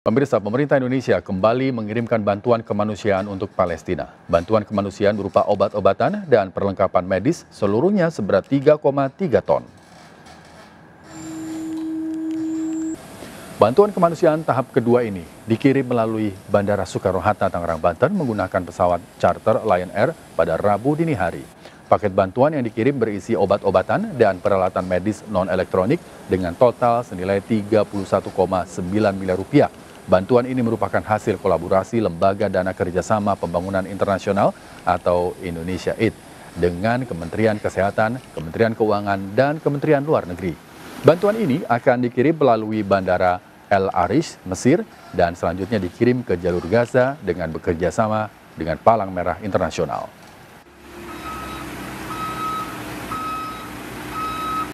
Pemirsa, pemerintah Indonesia kembali mengirimkan bantuan kemanusiaan untuk Palestina. Bantuan kemanusiaan berupa obat-obatan dan perlengkapan medis seluruhnya seberat 3,3 ton. Bantuan kemanusiaan tahap kedua ini dikirim melalui Bandara Soekarno-Hatta, Tangerang, Banten menggunakan pesawat charter Lion Air pada Rabu dini hari. Paket bantuan yang dikirim berisi obat-obatan dan peralatan medis non-elektronik dengan total senilai 31,9 miliar rupiah Bantuan ini merupakan hasil kolaborasi Lembaga Dana Kerjasama Pembangunan Internasional atau Indonesia Aid dengan Kementerian Kesehatan, Kementerian Keuangan, dan Kementerian Luar Negeri. Bantuan ini akan dikirim melalui Bandara El Arish, Mesir, dan selanjutnya dikirim ke jalur Gaza dengan bekerjasama dengan Palang Merah Internasional.